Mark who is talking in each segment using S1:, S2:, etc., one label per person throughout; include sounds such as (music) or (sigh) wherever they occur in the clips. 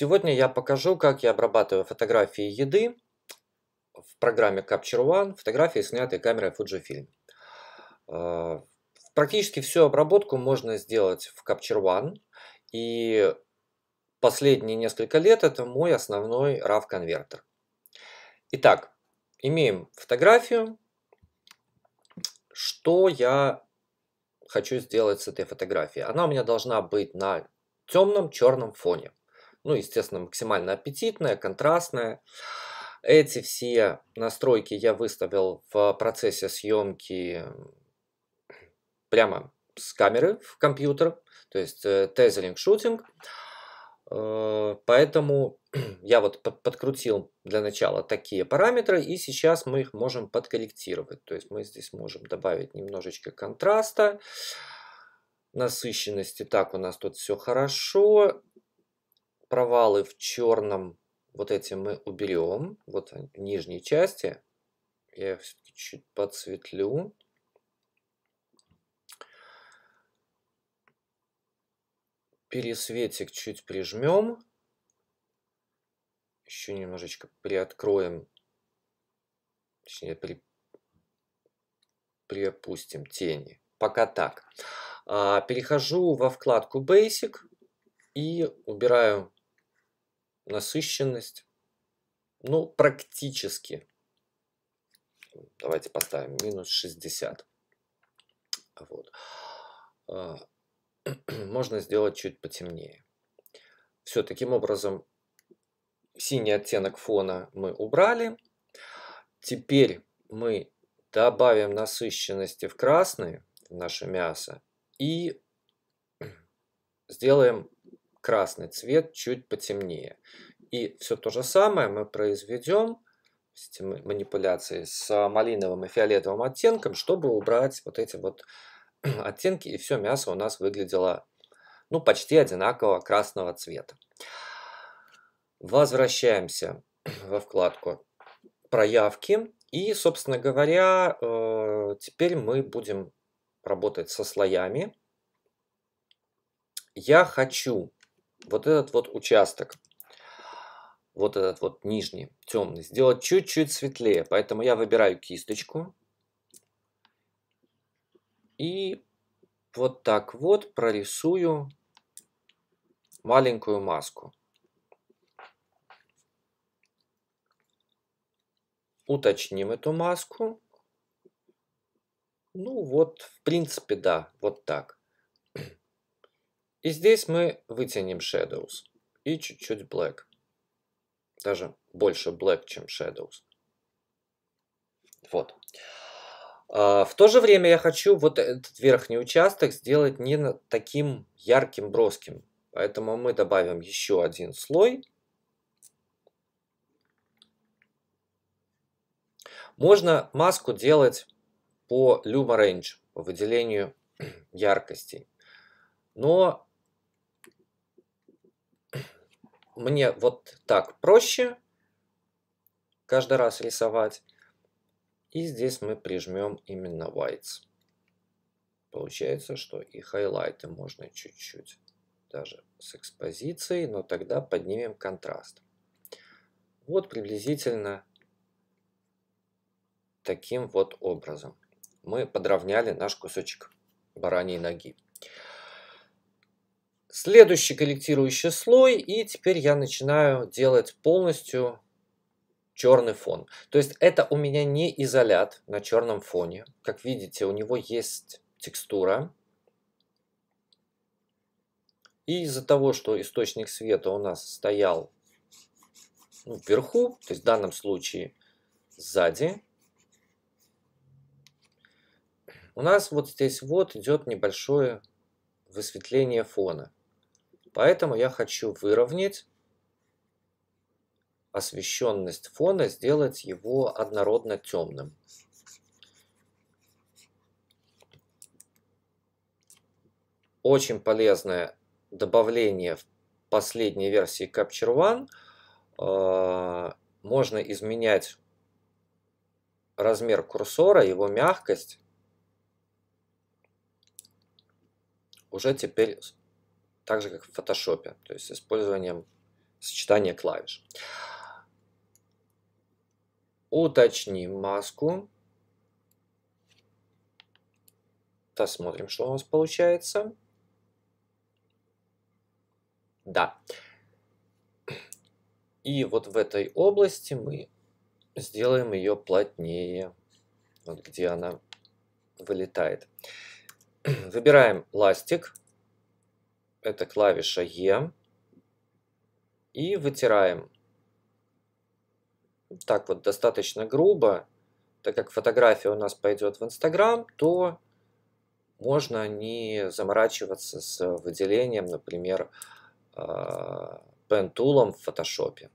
S1: Сегодня я покажу, как я обрабатываю фотографии еды в программе Capture One, фотографии, снятые камерой Fujifilm. Э, практически всю обработку можно сделать в Capture One, и последние несколько лет это мой основной RAW-конвертер. Итак, имеем фотографию. Что я хочу сделать с этой фотографией? Она у меня должна быть на темном черном фоне. Ну, естественно, максимально аппетитная, контрастная. Эти все настройки я выставил в процессе съемки прямо с камеры в компьютер, то есть э, тезеринг шутинг. Э, поэтому (clears throat) я вот подкрутил для начала такие параметры, и сейчас мы их можем подкорректировать. То есть мы здесь можем добавить немножечко контраста, насыщенности. Так, у нас тут все хорошо провалы в черном вот эти мы уберем. Вот в нижней части. Я все-таки чуть подсветлю. Пересветик чуть прижмем. Еще немножечко приоткроем. Точнее, при... приопустим тени. Пока так. А, перехожу во вкладку Basic и убираю насыщенность, ну, практически. Давайте поставим минус 60. Вот. А, (clears throat) можно сделать чуть потемнее. Все, таким образом, синий оттенок фона мы убрали. Теперь мы добавим насыщенности в красный, в наше мясо, и (clears throat) сделаем красный цвет чуть потемнее. И все то же самое мы произведем эти манипуляции с малиновым и фиолетовым оттенком, чтобы убрать вот эти вот (clears throat) оттенки, и все мясо у нас выглядело ну, почти одинаково красного цвета. Возвращаемся (clears throat) во вкладку проявки. И, собственно говоря, э, теперь мы будем работать со слоями. Я хочу вот этот вот участок, вот этот вот нижний, темный, сделать чуть-чуть светлее. Поэтому я выбираю кисточку и вот так вот прорисую маленькую маску. Уточним эту маску. Ну вот, в принципе, да, вот так. И здесь мы вытянем Shadows и чуть-чуть Black. Даже больше Black, чем Shadows. Вот. А, в то же время я хочу вот этот верхний участок сделать не таким ярким, броским. Поэтому мы добавим еще один слой. Можно маску делать по Luma Range, по выделению (clears throat) яркостей. Но мне вот так проще каждый раз рисовать. И здесь мы прижмем именно whites. Получается, что и хайлайты можно чуть-чуть даже с экспозицией, но тогда поднимем контраст. Вот приблизительно таким вот образом мы подровняли наш кусочек бараньей ноги. Следующий корректирующий слой, и теперь я начинаю делать полностью черный фон. То есть это у меня не изолят на черном фоне. Как видите, у него есть текстура. И из-за того, что источник света у нас стоял ну, вверху, то есть в данном случае сзади, у нас вот здесь вот идет небольшое высветление фона. Поэтому я хочу выровнять освещенность фона, сделать его однородно темным. Очень полезное добавление в последней версии Capture One. А, можно изменять размер курсора, его мягкость уже теперь так же как в Photoshop, то есть с использованием сочетания клавиш. Уточним маску. Посмотрим, что у нас получается. Да. И вот в этой области мы сделаем ее плотнее. Вот где она вылетает. Выбираем ластик это клавиша Е. И вытираем. Так вот, достаточно грубо. Так как фотография у нас пойдет в Инстаграм, то можно не заморачиваться с выделением, например, э, пентулом в фотошопе.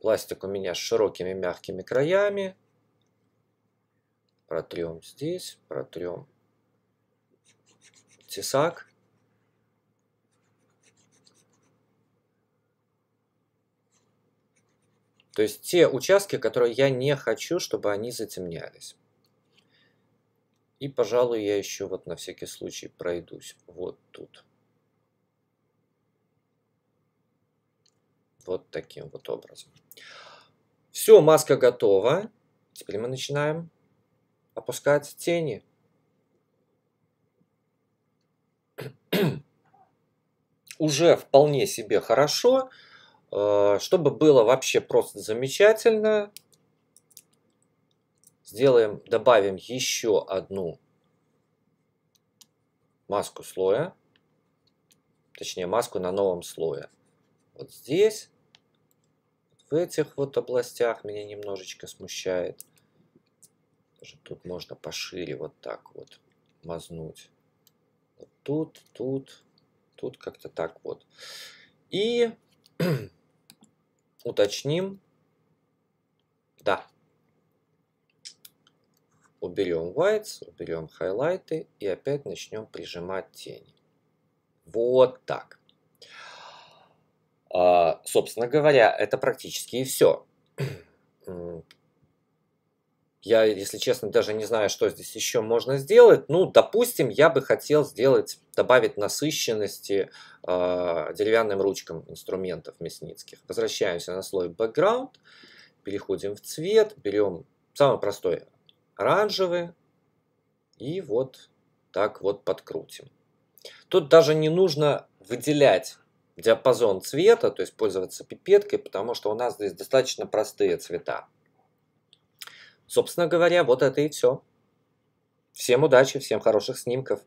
S1: Пластик у меня с широкими мягкими краями протрем здесь, протрем тесак. То есть те участки, которые я не хочу, чтобы они затемнялись. И, пожалуй, я еще вот на всякий случай пройдусь вот тут. Вот таким вот образом. Все, маска готова. Теперь мы начинаем опускаются тени. (clears throat) Уже вполне себе хорошо. Э, чтобы было вообще просто замечательно, сделаем, добавим еще одну маску слоя, точнее маску на новом слое. Вот здесь, в этих вот областях меня немножечко смущает. Даже тут можно пошире вот так вот мазнуть. Вот тут, тут, тут как-то так вот. И (clears throat) уточним. Да. Уберем whites, уберем хайлайты и опять начнем прижимать тени. Вот так. А, собственно говоря, это практически и все. (clears throat) Я, если честно, даже не знаю, что здесь еще можно сделать. Ну, допустим, я бы хотел сделать, добавить насыщенности э, деревянным ручкам инструментов мясницких. Возвращаемся на слой background, переходим в цвет, берем самый простой оранжевый и вот так вот подкрутим. Тут даже не нужно выделять диапазон цвета, то есть пользоваться пипеткой, потому что у нас здесь достаточно простые цвета. Собственно говоря, вот это и все. Всем удачи, всем хороших снимков.